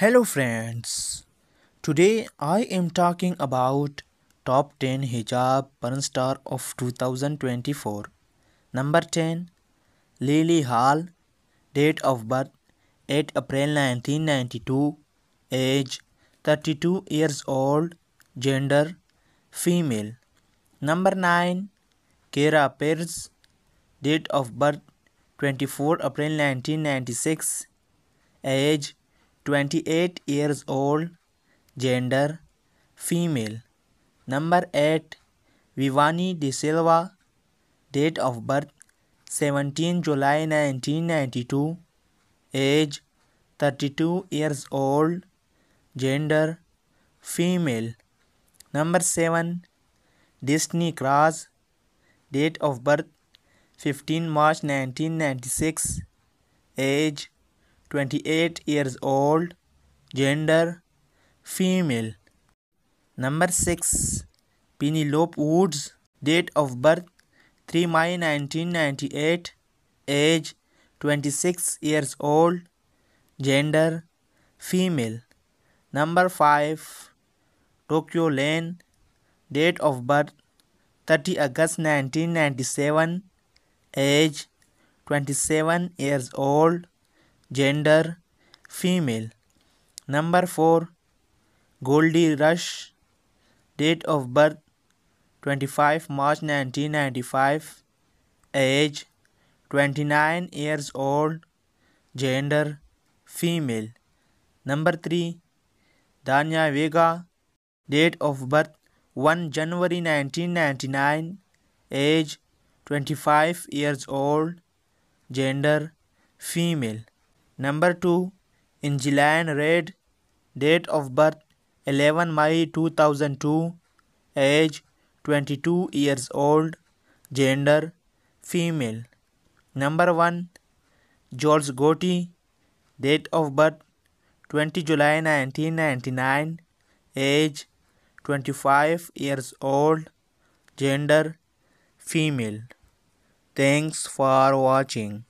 Hello friends. Today I am talking about top 10 hijab porn star of 2024. Number 10 Lily Hall date of birth 8 April 1992 age 32 years old gender female Number 9 Kera Pierce date of birth 24 April 1996 age 28 years old, gender, female. Number 8, Vivani De Silva, date of birth 17 July 1992, age 32 years old, gender, female. Number 7, Disney Cross, date of birth 15 March 1996, age 28 years old, gender, female. Number 6. Penelope Woods, date of birth 3 May 1998, age 26 years old, gender, female. Number 5. Tokyo Lane, date of birth 30 August 1997, age 27 years old, gender female. Number 4 Goldie Rush date of birth 25 March 1995 age 29 years old gender female number 3 Danya Vega date of birth 1 January 1999 age 25 years old gender female Number 2. Injilian Red Date of birth 11 May 2002 Age 22 years old Gender Female Number 1. George Gotti Date of birth 20 July 1999 Age 25 years old Gender Female Thanks for watching.